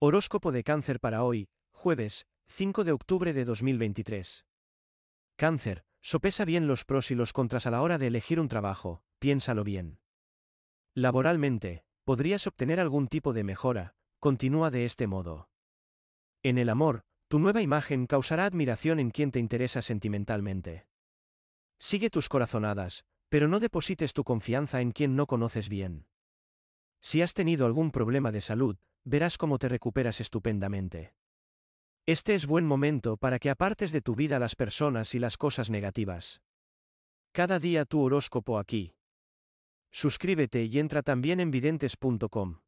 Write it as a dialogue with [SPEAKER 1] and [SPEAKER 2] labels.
[SPEAKER 1] Horóscopo de cáncer para hoy, jueves, 5 de octubre de 2023. Cáncer, sopesa bien los pros y los contras a la hora de elegir un trabajo, piénsalo bien. Laboralmente, podrías obtener algún tipo de mejora, continúa de este modo. En el amor, tu nueva imagen causará admiración en quien te interesa sentimentalmente. Sigue tus corazonadas, pero no deposites tu confianza en quien no conoces bien. Si has tenido algún problema de salud, verás cómo te recuperas estupendamente. Este es buen momento para que apartes de tu vida las personas y las cosas negativas. Cada día tu horóscopo aquí. Suscríbete y entra también en videntes.com.